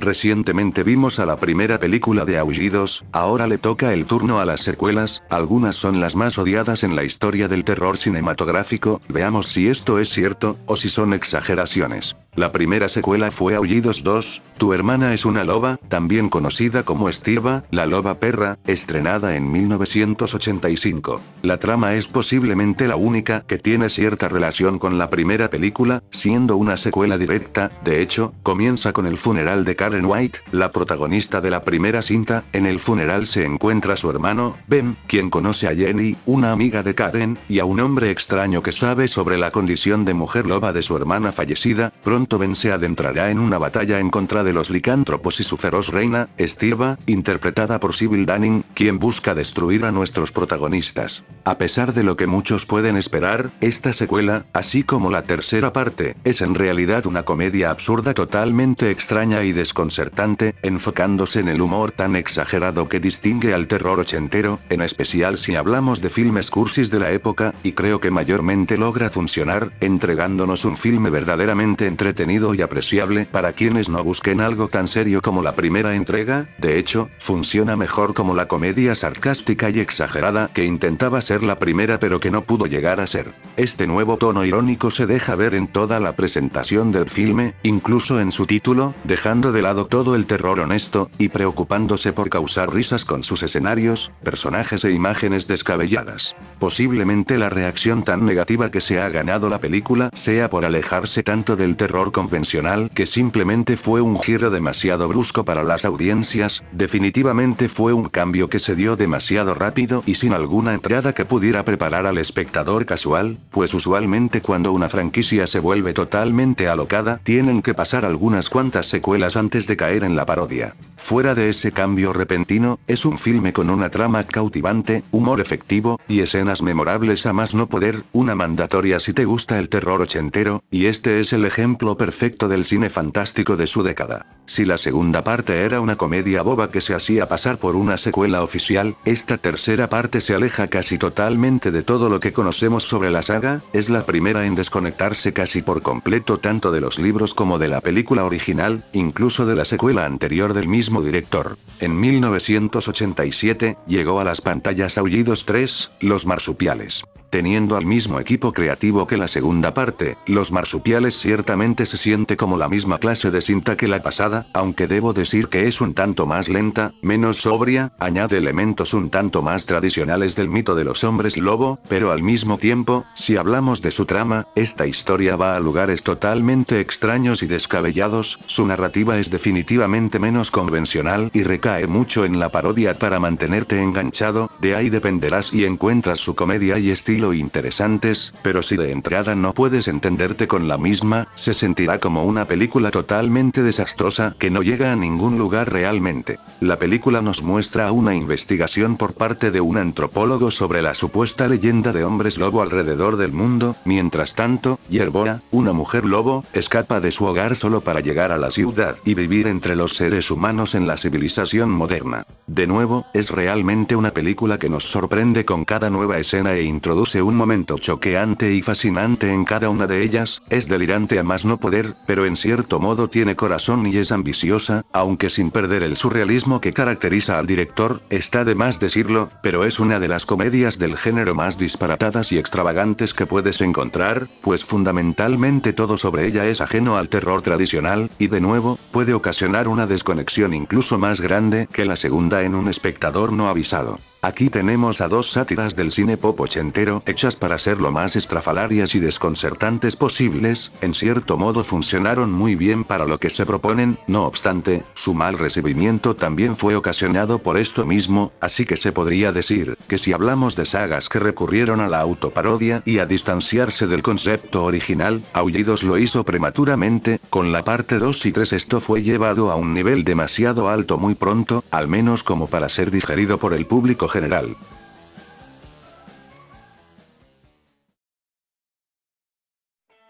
Recientemente vimos a la primera película de Aullidos, ahora le toca el turno a las secuelas, algunas son las más odiadas en la historia del terror cinematográfico, veamos si esto es cierto, o si son exageraciones. La primera secuela fue Aullidos 2, Tu hermana es una loba, también conocida como Estirba, la loba perra, estrenada en 1985. La trama es posiblemente la única que tiene cierta relación con la primera película, siendo una secuela directa, de hecho, comienza con el funeral de Carlos Karen White, la protagonista de la primera cinta, en el funeral se encuentra su hermano, Ben, quien conoce a Jenny, una amiga de Karen, y a un hombre extraño que sabe sobre la condición de mujer loba de su hermana fallecida, Pronto Ben se adentrará en una batalla en contra de los licántropos y su feroz reina, Estirba, interpretada por Sybil Danning, quien busca destruir a nuestros protagonistas. A pesar de lo que muchos pueden esperar, esta secuela, así como la tercera parte, es en realidad una comedia absurda totalmente extraña y desconcertante, enfocándose en el humor tan exagerado que distingue al terror ochentero, en especial si hablamos de filmes cursis de la época, y creo que mayormente logra funcionar, entregándonos un filme verdaderamente entretenido y apreciable para quienes no busquen algo tan serio como la primera entrega, de hecho, funciona mejor como la comedia sarcástica y exagerada que intentaba ser la primera pero que no pudo llegar a ser. Este nuevo tono irónico se deja ver en toda la presentación del filme, incluso en su título, dejando de lado todo el terror honesto, y preocupándose por causar risas con sus escenarios, personajes e imágenes descabelladas. Posiblemente la reacción tan negativa que se ha ganado la película sea por alejarse tanto del terror convencional que simplemente fue un giro demasiado brusco para las audiencias, definitivamente fue un cambio que se dio demasiado rápido y sin alguna entrada que pudiera preparar al espectador casual, pues usualmente cuando una franquicia se vuelve totalmente alocada tienen que pasar algunas cuantas secuelas antes de caer en la parodia. Fuera de ese cambio repentino, es un filme con una trama cautivante, humor efectivo, y escenas memorables a más no poder, una mandatoria si te gusta el terror ochentero, y este es el ejemplo perfecto del cine fantástico de su década. Si la segunda parte era una comedia boba que se hacía pasar por una secuela oficial, esta tercera parte se aleja casi totalmente de todo lo que conocemos sobre la saga, es la primera en desconectarse casi por completo tanto de los libros como de la película original, incluso de la secuela anterior del mismo director. En 1987, llegó a las pantallas Aullidos 3, Los Marsupiales. Teniendo al mismo equipo creativo que la segunda parte, Los Marsupiales ciertamente se siente como la misma clase de cinta que la pasada, aunque debo decir que es un tanto más lenta, menos sobria, añade elementos un tanto más tradicionales del mito de los hombres lobo, pero al mismo tiempo, si hablamos de su trama, esta historia va a lugares totalmente extraños y descabellados, su narrativa es definitivamente menos convencional y recae mucho en la parodia para mantenerte enganchado, de ahí dependerás y encuentras su comedia y estilo interesantes, pero si de entrada no puedes entenderte con la misma, se se sentirá como una película totalmente desastrosa que no llega a ningún lugar realmente. La película nos muestra una investigación por parte de un antropólogo sobre la supuesta leyenda de hombres lobo alrededor del mundo, mientras tanto, Yerboa, una mujer lobo, escapa de su hogar solo para llegar a la ciudad y vivir entre los seres humanos en la civilización moderna. De nuevo, es realmente una película que nos sorprende con cada nueva escena e introduce un momento choqueante y fascinante en cada una de ellas, es delirante a más no poder, pero en cierto modo tiene corazón y es ambiciosa, aunque sin perder el surrealismo que caracteriza al director, está de más decirlo, pero es una de las comedias del género más disparatadas y extravagantes que puedes encontrar, pues fundamentalmente todo sobre ella es ajeno al terror tradicional, y de nuevo, puede ocasionar una desconexión incluso más grande que la segunda en un espectador no avisado. Aquí tenemos a dos sátiras del cine pop ochentero hechas para ser lo más estrafalarias y desconcertantes posibles, en cierto modo funcionaron muy bien para lo que se proponen, no obstante, su mal recibimiento también fue ocasionado por esto mismo, así que se podría decir, que si hablamos de sagas que recurrieron a la autoparodia y a distanciarse del concepto original, Aullidos lo hizo prematuramente, con la parte 2 y 3 esto fue llevado a un nivel demasiado alto muy pronto, al menos como para ser digerido por el público general.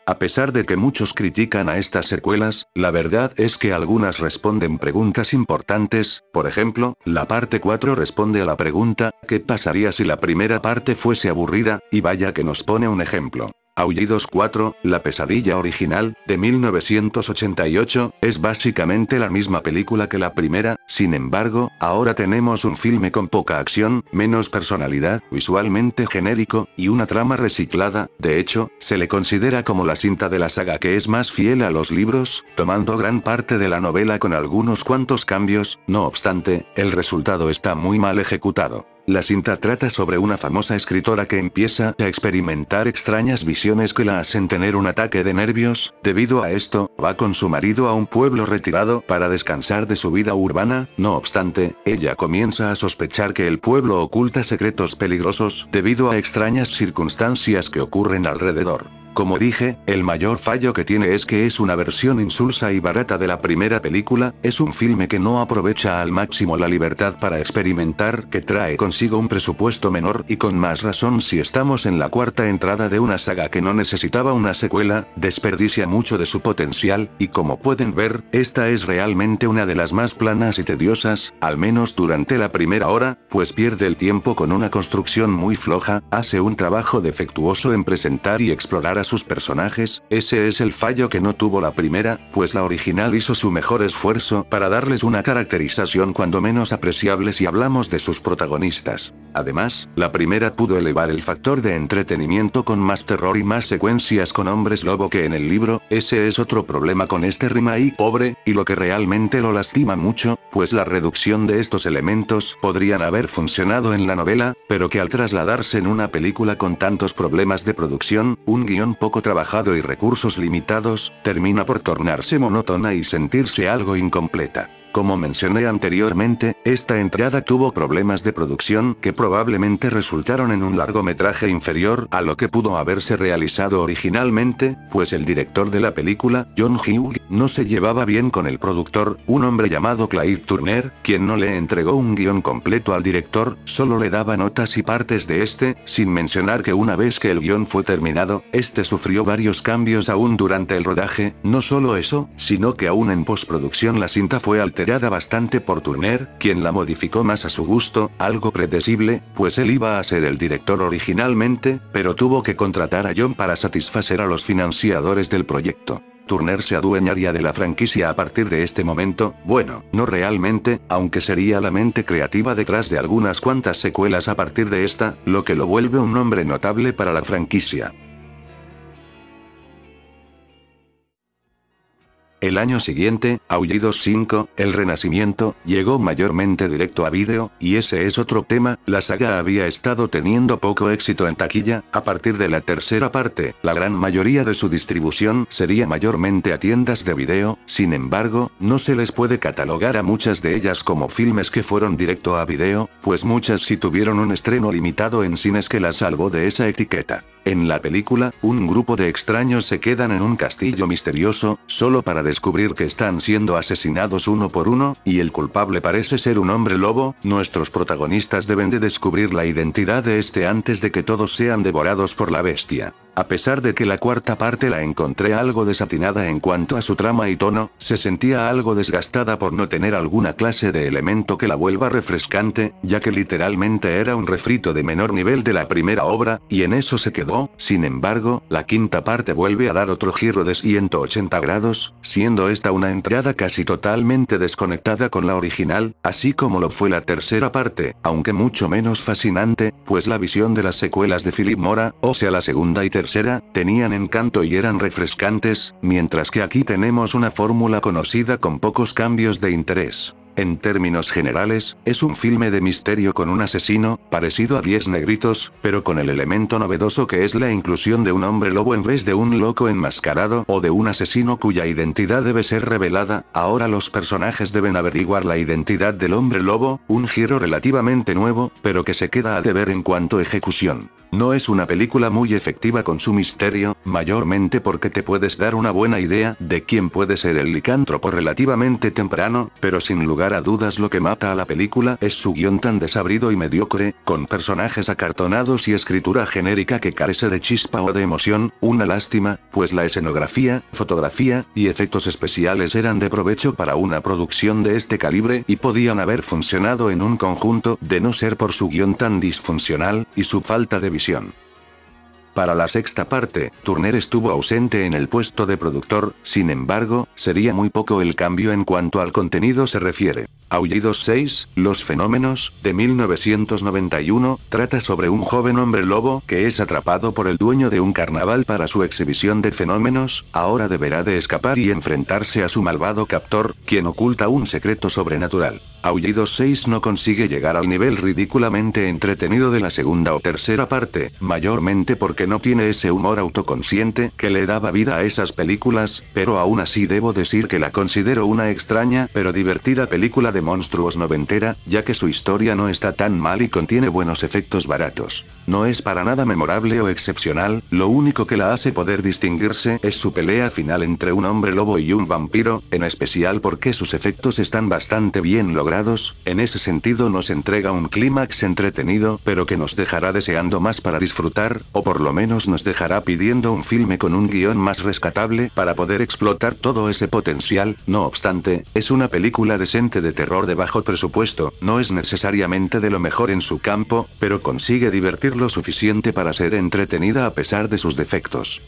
A pesar de que muchos critican a estas secuelas, la verdad es que algunas responden preguntas importantes, por ejemplo, la parte 4 responde a la pregunta, ¿qué pasaría si la primera parte fuese aburrida? Y vaya que nos pone un ejemplo. Aullidos 4, la pesadilla original, de 1988, es básicamente la misma película que la primera, sin embargo, ahora tenemos un filme con poca acción, menos personalidad, visualmente genérico, y una trama reciclada, de hecho, se le considera como la cinta de la saga que es más fiel a los libros, tomando gran parte de la novela con algunos cuantos cambios, no obstante, el resultado está muy mal ejecutado. La cinta trata sobre una famosa escritora que empieza a experimentar extrañas visiones que la hacen tener un ataque de nervios, debido a esto, va con su marido a un pueblo retirado para descansar de su vida urbana, no obstante, ella comienza a sospechar que el pueblo oculta secretos peligrosos debido a extrañas circunstancias que ocurren alrededor. Como dije, el mayor fallo que tiene es que es una versión insulsa y barata de la primera película, es un filme que no aprovecha al máximo la libertad para experimentar, que trae consigo un presupuesto menor y con más razón si estamos en la cuarta entrada de una saga que no necesitaba una secuela, desperdicia mucho de su potencial, y como pueden ver, esta es realmente una de las más planas y tediosas, al menos durante la primera hora, pues pierde el tiempo con una construcción muy floja, hace un trabajo defectuoso en presentar y explorar a sus personajes, ese es el fallo que no tuvo la primera, pues la original hizo su mejor esfuerzo para darles una caracterización cuando menos apreciable si hablamos de sus protagonistas. Además, la primera pudo elevar el factor de entretenimiento con más terror y más secuencias con hombres lobo que en el libro, ese es otro problema con este y pobre, y lo que realmente lo lastima mucho, pues la reducción de estos elementos podrían haber funcionado en la novela, pero que al trasladarse en una película con tantos problemas de producción, un guión poco trabajado y recursos limitados, termina por tornarse monótona y sentirse algo incompleta. Como mencioné anteriormente, esta entrada tuvo problemas de producción que probablemente resultaron en un largometraje inferior a lo que pudo haberse realizado originalmente, pues el director de la película, John Hughes, no se llevaba bien con el productor, un hombre llamado Clyde Turner, quien no le entregó un guión completo al director, solo le daba notas y partes de este, sin mencionar que una vez que el guión fue terminado, este sufrió varios cambios aún durante el rodaje, no solo eso, sino que aún en postproducción la cinta fue alterada bastante por Turner, quien la modificó más a su gusto, algo predecible, pues él iba a ser el director originalmente, pero tuvo que contratar a John para satisfacer a los financiadores del proyecto. Turner se adueñaría de la franquicia a partir de este momento, bueno, no realmente, aunque sería la mente creativa detrás de algunas cuantas secuelas a partir de esta, lo que lo vuelve un nombre notable para la franquicia. El año siguiente, Aullidos 5, El Renacimiento, llegó mayormente directo a vídeo, y ese es otro tema, la saga había estado teniendo poco éxito en taquilla, a partir de la tercera parte, la gran mayoría de su distribución sería mayormente a tiendas de video. sin embargo, no se les puede catalogar a muchas de ellas como filmes que fueron directo a vídeo, pues muchas sí tuvieron un estreno limitado en cines que la salvó de esa etiqueta. En la película, un grupo de extraños se quedan en un castillo misterioso, solo para descubrir que están siendo asesinados uno por uno, y el culpable parece ser un hombre lobo, nuestros protagonistas deben de descubrir la identidad de este antes de que todos sean devorados por la bestia. A pesar de que la cuarta parte la encontré algo desatinada en cuanto a su trama y tono, se sentía algo desgastada por no tener alguna clase de elemento que la vuelva refrescante, ya que literalmente era un refrito de menor nivel de la primera obra, y en eso se quedó, sin embargo, la quinta parte vuelve a dar otro giro de 180 grados, siendo esta una entrada casi totalmente desconectada con la original, así como lo fue la tercera parte, aunque mucho menos fascinante, pues la visión de las secuelas de Philip Mora, o sea la segunda y tercera era, tenían encanto y eran refrescantes, mientras que aquí tenemos una fórmula conocida con pocos cambios de interés. En términos generales, es un filme de misterio con un asesino, parecido a 10 negritos, pero con el elemento novedoso que es la inclusión de un hombre lobo en vez de un loco enmascarado o de un asesino cuya identidad debe ser revelada, ahora los personajes deben averiguar la identidad del hombre lobo, un giro relativamente nuevo, pero que se queda a deber en cuanto a ejecución. No es una película muy efectiva con su misterio, mayormente porque te puedes dar una buena idea de quién puede ser el licántropo relativamente temprano, pero sin lugar a dudas lo que mata a la película es su guión tan desabrido y mediocre, con personajes acartonados y escritura genérica que carece de chispa o de emoción, una lástima, pues la escenografía, fotografía y efectos especiales eran de provecho para una producción de este calibre y podían haber funcionado en un conjunto de no ser por su guión tan disfuncional y su falta de visión para la sexta parte, Turner estuvo ausente en el puesto de productor, sin embargo, sería muy poco el cambio en cuanto al contenido se refiere. Aullidos 6, Los Fenómenos, de 1991, trata sobre un joven hombre lobo que es atrapado por el dueño de un carnaval para su exhibición de fenómenos, ahora deberá de escapar y enfrentarse a su malvado captor, quien oculta un secreto sobrenatural. Aullido 6 no consigue llegar al nivel ridículamente entretenido de la segunda o tercera parte, mayormente porque no tiene ese humor autoconsciente que le daba vida a esas películas, pero aún así debo decir que la considero una extraña pero divertida película de monstruos noventera, ya que su historia no está tan mal y contiene buenos efectos baratos. No es para nada memorable o excepcional, lo único que la hace poder distinguirse es su pelea final entre un hombre lobo y un vampiro, en especial porque sus efectos están bastante bien logrados en ese sentido nos entrega un clímax entretenido pero que nos dejará deseando más para disfrutar, o por lo menos nos dejará pidiendo un filme con un guión más rescatable para poder explotar todo ese potencial, no obstante, es una película decente de terror de bajo presupuesto, no es necesariamente de lo mejor en su campo, pero consigue divertir lo suficiente para ser entretenida a pesar de sus defectos.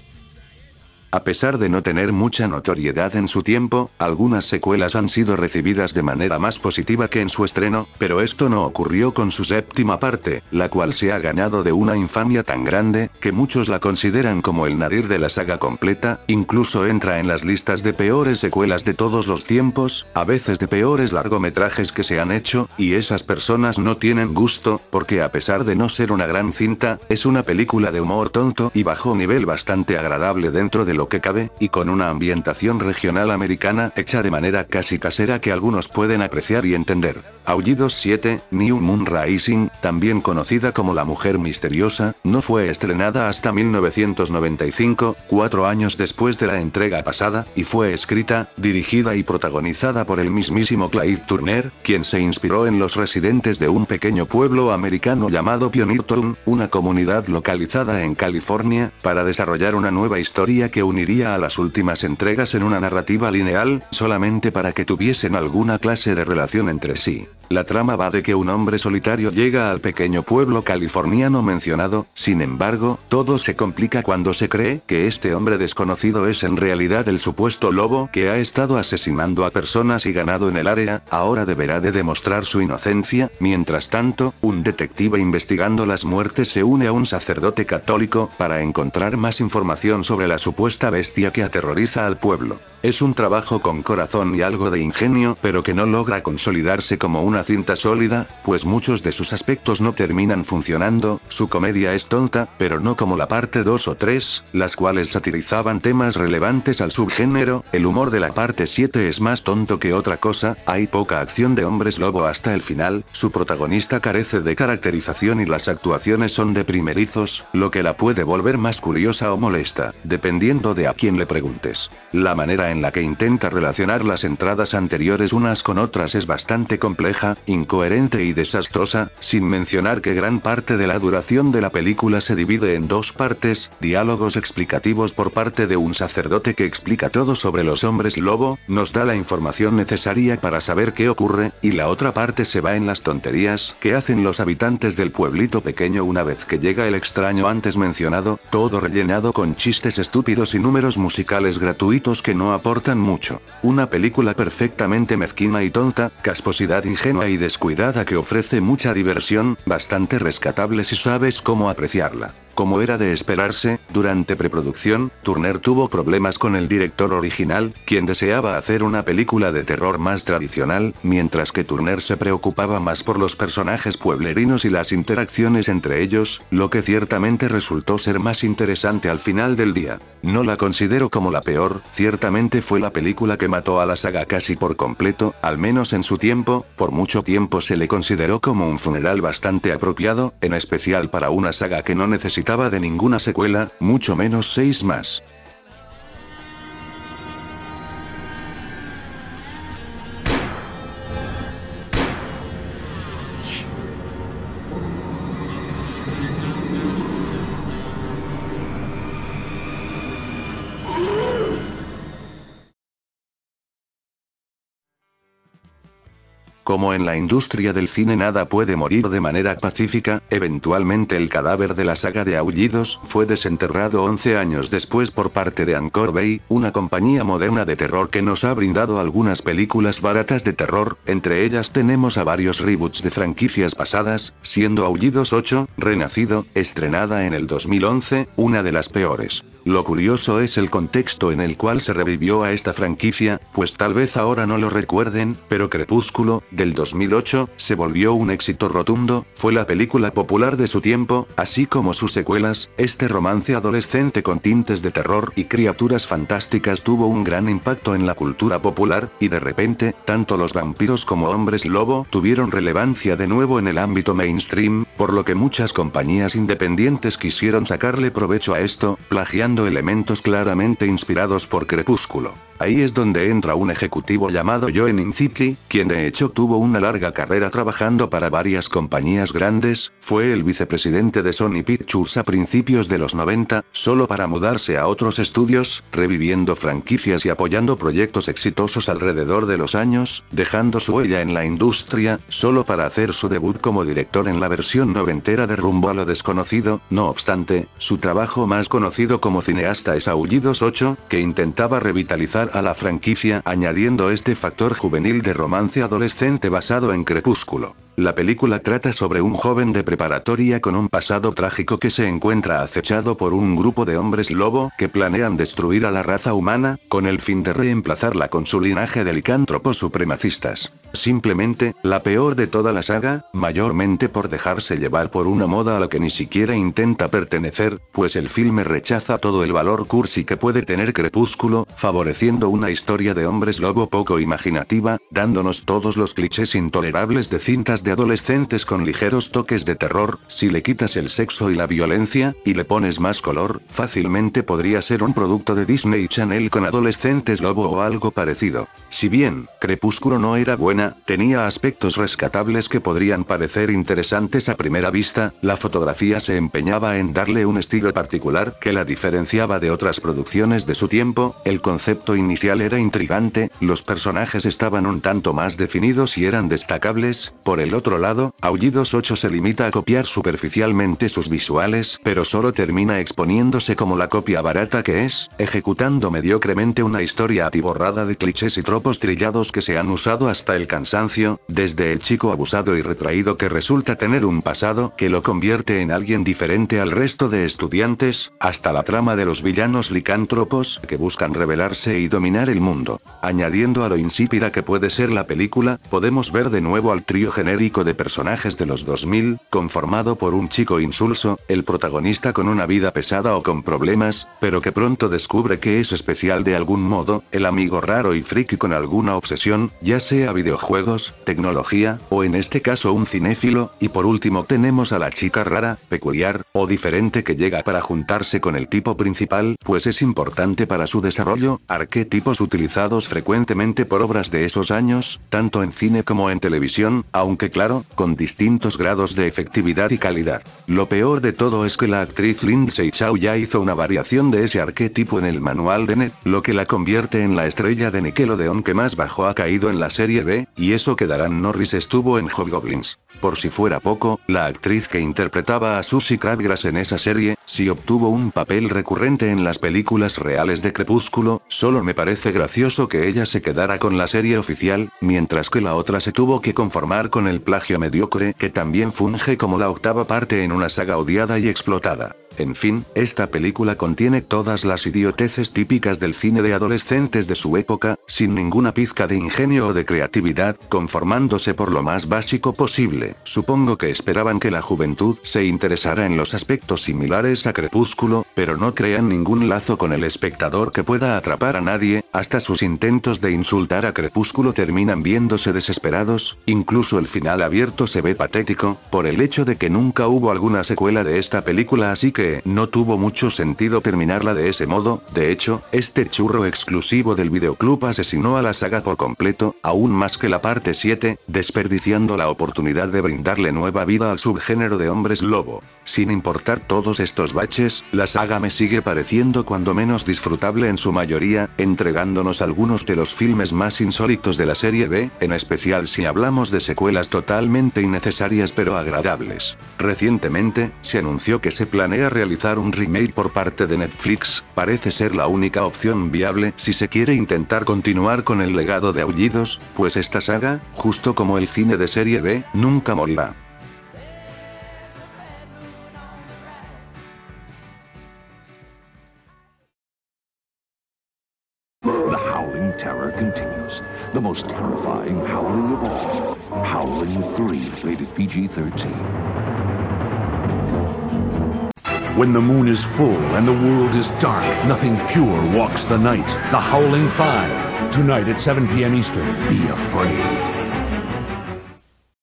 A pesar de no tener mucha notoriedad en su tiempo, algunas secuelas han sido recibidas de manera más positiva que en su estreno, pero esto no ocurrió con su séptima parte, la cual se ha ganado de una infamia tan grande, que muchos la consideran como el nadir de la saga completa, incluso entra en las listas de peores secuelas de todos los tiempos, a veces de peores largometrajes que se han hecho, y esas personas no tienen gusto, porque a pesar de no ser una gran cinta, es una película de humor tonto y bajo nivel bastante agradable dentro de lo que cabe, y con una ambientación regional americana hecha de manera casi casera que algunos pueden apreciar y entender. Aullidos 7, New Moon Rising, también conocida como La Mujer Misteriosa, no fue estrenada hasta 1995, cuatro años después de la entrega pasada, y fue escrita, dirigida y protagonizada por el mismísimo Clyde Turner, quien se inspiró en los residentes de un pequeño pueblo americano llamado Pioneer Town, una comunidad localizada en California, para desarrollar una nueva historia que uniría a las últimas entregas en una narrativa lineal, solamente para que tuviesen alguna clase de relación entre sí. La trama va de que un hombre solitario llega al pequeño pueblo californiano mencionado, sin embargo, todo se complica cuando se cree que este hombre desconocido es en realidad el supuesto lobo que ha estado asesinando a personas y ganado en el área, ahora deberá de demostrar su inocencia, mientras tanto, un detective investigando las muertes se une a un sacerdote católico para encontrar más información sobre la supuesta bestia que aterroriza al pueblo. Es un trabajo con corazón y algo de ingenio pero que no logra consolidarse como una cinta sólida, pues muchos de sus aspectos no terminan funcionando, su comedia es tonta, pero no como la parte 2 o 3, las cuales satirizaban temas relevantes al subgénero, el humor de la parte 7 es más tonto que otra cosa, hay poca acción de hombres lobo hasta el final, su protagonista carece de caracterización y las actuaciones son de primerizos, lo que la puede volver más curiosa o molesta, dependiendo de a quién le preguntes. La manera en la que intenta relacionar las entradas anteriores unas con otras es bastante compleja, incoherente y desastrosa, sin mencionar que gran parte de la duración de la película se divide en dos partes, diálogos explicativos por parte de un sacerdote que explica todo sobre los hombres lobo, nos da la información necesaria para saber qué ocurre, y la otra parte se va en las tonterías que hacen los habitantes del pueblito pequeño una vez que llega el extraño antes mencionado, todo rellenado con chistes estúpidos y números musicales gratuitos que no aportan mucho. Una película perfectamente mezquina y tonta, casposidad ingenua y descuidada que ofrece mucha diversión, bastante rescatable si sabes cómo apreciarla. Como era de esperarse, durante preproducción, Turner tuvo problemas con el director original, quien deseaba hacer una película de terror más tradicional, mientras que Turner se preocupaba más por los personajes pueblerinos y las interacciones entre ellos, lo que ciertamente resultó ser más interesante al final del día. No la considero como la peor, ciertamente fue la película que mató a la saga casi por completo, al menos en su tiempo, por mucho mucho tiempo se le consideró como un funeral bastante apropiado, en especial para una saga que no necesitaba de ninguna secuela, mucho menos seis más. Como en la industria del cine nada puede morir de manera pacífica, eventualmente el cadáver de la saga de Aullidos fue desenterrado 11 años después por parte de Anchor Bay, una compañía moderna de terror que nos ha brindado algunas películas baratas de terror, entre ellas tenemos a varios reboots de franquicias pasadas, siendo Aullidos 8, Renacido, estrenada en el 2011, una de las peores. Lo curioso es el contexto en el cual se revivió a esta franquicia, pues tal vez ahora no lo recuerden, pero Crepúsculo, del 2008, se volvió un éxito rotundo, fue la película popular de su tiempo, así como sus secuelas, este romance adolescente con tintes de terror y criaturas fantásticas tuvo un gran impacto en la cultura popular, y de repente, tanto los vampiros como hombres lobo tuvieron relevancia de nuevo en el ámbito mainstream, por lo que muchas compañías independientes quisieron sacarle provecho a esto, plagiando elementos claramente inspirados por Crepúsculo. Ahí es donde entra un ejecutivo llamado Joe Inzipki, quien de hecho tuvo una larga carrera trabajando para varias compañías grandes, fue el vicepresidente de Sony Pictures a principios de los 90, solo para mudarse a otros estudios, reviviendo franquicias y apoyando proyectos exitosos alrededor de los años, dejando su huella en la industria, solo para hacer su debut como director en la versión noventera de Rumbo a lo desconocido, no obstante, su trabajo más conocido como cineasta es Aullidos 8, que intentaba revitalizar a la franquicia añadiendo este factor juvenil de romance adolescente basado en Crepúsculo. La película trata sobre un joven de preparatoria con un pasado trágico que se encuentra acechado por un grupo de hombres lobo que planean destruir a la raza humana, con el fin de reemplazarla con su linaje de licántropos supremacistas. Simplemente, la peor de toda la saga, mayormente por dejarse llevar por una moda a la que ni siquiera intenta pertenecer, pues el filme rechaza todo el valor cursi que puede tener Crepúsculo, favoreciendo una historia de hombres lobo poco imaginativa, dándonos todos los clichés intolerables de cintas de adolescentes con ligeros toques de terror, si le quitas el sexo y la violencia, y le pones más color, fácilmente podría ser un producto de Disney Channel con adolescentes lobo o algo parecido. Si bien, Crepúsculo no era buena, tenía aspectos rescatables que podrían parecer interesantes a primera vista, la fotografía se empeñaba en darle un estilo particular que la diferenciaba de otras producciones de su tiempo, el concepto inicial era intrigante, los personajes estaban un tanto más definidos y eran destacables, por el otro lado, Aullidos 8 se limita a copiar superficialmente sus visuales, pero solo termina exponiéndose como la copia barata que es, ejecutando mediocremente una historia atiborrada de clichés y tropos trillados que se han usado hasta el cansancio, desde el chico abusado y retraído que resulta tener un pasado que lo convierte en alguien diferente al resto de estudiantes, hasta la trama de los villanos licántropos que buscan rebelarse y dominar el mundo. Añadiendo a lo insípida que puede ser la película, podemos ver de nuevo al trío genérico de personajes de los 2000, conformado por un chico insulso, el protagonista con una vida pesada o con problemas, pero que pronto descubre que es especial de algún modo, el amigo raro y friki con alguna obsesión, ya sea videojuegos, tecnología, o en este caso un cinéfilo, y por último tenemos a la chica rara, peculiar, o diferente que llega para juntarse con el tipo principal, pues es importante para su desarrollo, arquetipos utilizados frecuentemente por obras de esos años, tanto en cine como en televisión, aunque claro, con distintos grados de efectividad y calidad. Lo peor de todo es que la actriz Lindsay Chow ya hizo una variación de ese arquetipo en el manual de Net, lo que la convierte en la estrella de Nickelodeon que más bajo ha caído en la serie B, y eso que Darren Norris estuvo en Hobgoblins. Por si fuera poco, la actriz que interpretaba a Susie Crabgrass en esa serie, si obtuvo un papel recurrente en las películas reales de Crepúsculo, solo me parece gracioso que ella se quedara con la serie oficial, mientras que la otra se tuvo que conformar con el plagio mediocre que también funge como la octava parte en una saga odiada y explotada. En fin, esta película contiene todas las idioteces típicas del cine de adolescentes de su época, sin ninguna pizca de ingenio o de creatividad, conformándose por lo más básico posible. Supongo que esperaban que la juventud se interesara en los aspectos similares a Crepúsculo, pero no crean ningún lazo con el espectador que pueda atrapar a nadie, hasta sus intentos de insultar a Crepúsculo terminan viéndose desesperados, incluso el final abierto se ve patético, por el hecho de que nunca hubo alguna secuela de esta película así que no tuvo mucho sentido terminarla de ese modo, de hecho, este churro exclusivo del videoclub asesinó a la saga por completo, aún más que la parte 7, desperdiciando la oportunidad de brindarle nueva vida al subgénero de hombres lobo. Sin importar todos estos baches, la saga me sigue pareciendo cuando menos disfrutable en su mayoría, entregándonos algunos de los filmes más insólitos de la serie B, en especial si hablamos de secuelas totalmente innecesarias pero agradables. Recientemente, se anunció que se planea realizar un remake por parte de Netflix, parece ser la única opción viable si se quiere intentar continuar con el legado de Aullidos, pues esta saga, justo como el cine de serie B, nunca morirá. When the moon is full and the world is dark, nothing pure walks the night. The Howling Five. Tonight at 7 p.m. Eastern. Be afraid.